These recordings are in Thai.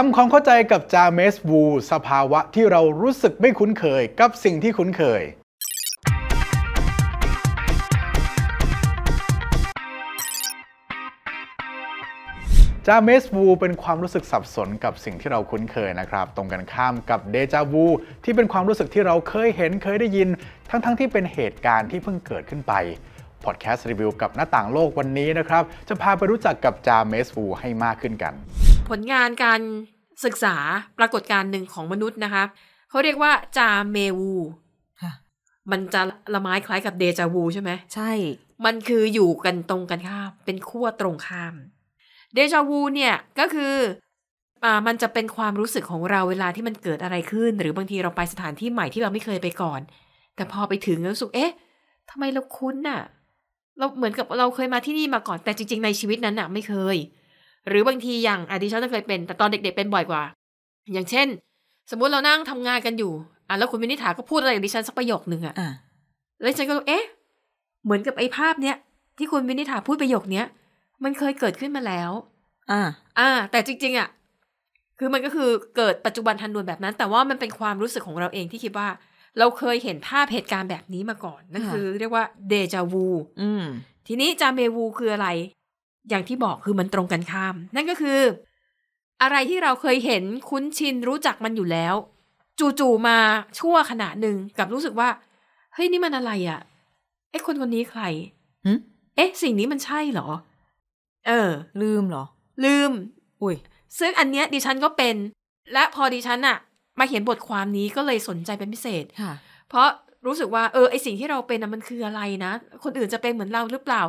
ทำความเข้าใจกับจาเมสวูสภาวะที่เรารู้สึกไม่คุ้นเคย กับสิ่งที่คุ้นเคย จาเมสวูเป็นความรู้สึกสับสนกับสิ่งที่เราคุ้นเคยนะครับ ตรงกันข้ามกับเดจาวูที่เป็นความรู้สึกที่เราเคยเห็นเคยได้ยินทั้งๆทที่เป็นเหตุการณ์ที่เพิ่งเกิดขึ้นไปพอดแคสต์รีวิวกับหน้าต่างโลกวันนี้นะครับจะพาไปรู้จักกับจาเมสวูให้มากขึ้นกันผลงานการศึกษาปรากฏการณ์หนึ่งของมนุษย์นะคะเขาเรียกว่าจาเมวู มันจะละไม้คล้ายกับเดจาวูใช่ไหมใช่ มันคืออยู่กันตรงกันข้ามเป็นขั้วตรงข้าม เดจาวูเนี่ยก็คืออ่ามันจะเป็นความรู้สึกของเราเวลาที่มันเกิดอะไรขึ้น หรือบางทีเราไปสถานที่ใหม่ที่เราไม่เคยไปก่อน แต่พอไปถึงแล้วสุกเอ๊ะทำไมเราคุ้นน่ะ เราเหมือนกับเราเคยมาที่นี่มาก่อน แต่จริงๆในชีวิตนั้นน่ะไม่เคยหรือบางทีอย่างอดีฉันเคยเป็นแต่ตอนเด็กๆเป็นบ่อยกว่า อย่างเช่น สมมุติเรานั่งทำงานกันอยู่อ่ะแล้วคุณมินิถาก็พูดอะไร่างดิฉันสักประโยคหนึ่งอ่ะแล้วฉันก็เอ๊ะ เหมือนกับไอ้ภาพเนี้ยที่คุณมินิถาพูดประโยคเนี้ยมันเคยเกิดขึ้นมาแล้ว อ่า อ่า แต่จริงๆอ่ะคือมันก็คือเกิดปัจจุบันทันด่วนแบบนั้น แต่ว่ามันเป็นความรู้สึกของเราเองที่คิดว่า เราเคยเห็นภาพเหตุการณ์แบบนี้มาก่อนนั่นคือ เรียกว่าเดจาวูทีนี้จาเมวู คืออะไรอย่างที่บอกคือมันตรงกันข้าม นั่นก็คือ อะไรที่เราเคยเห็นคุ้นชินรู้จักมันอยู่แล้ว จู่ๆมาชั่วขณะหนึ่ง กับรู้สึกว่า เฮ้ยนี่มันอะไรอะ่ะไอ้คนคนนี้ใครเอ๊ะ สิ่งนี้มันใช่เหรอ เออ ลืมเหรอ ลืม อุ้ยซึ่งอันเนี้ย ดิฉันก็เป็น และพอดิฉันอะมาเห็นบทความนี้ก็เลยสนใจเป็นพิเศษเพราะรู้สึกว่า เออ ไอสิ่งที่เราเป็นนะมันคืออะไรนะ คนอื่นจะเป็นเหมือนเราหรือเปล่า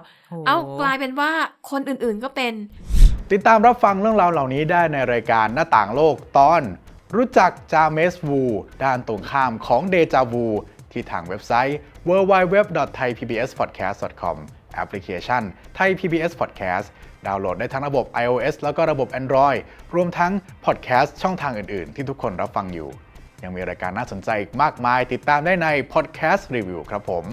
เอากลายเป็นว่าคนอื่นๆก็เป็น ติดตามรับฟังเรื่องราวเหล่านี้ได้ในรายการหน้าต่างโลกตอน รู้จักจาเมสวู ด้านตรงข้ามของเดจาวูที่ทางเว็บไซต์ www.thaipbspodcast.com แอปพลิเคชัน Thai PBS Podcast ดาวน์โหลดได้ทั้งระบบ iOS แล้วก็ระบบ Android รวมทั้งพอดแคสต์ช่องทางอื่นๆ ที่ทุกคนรับฟังอยู่ยังมีรายการน่าสนใจอีกมากมายติดตามได้ในพอดแคสต์รีวิวครับผม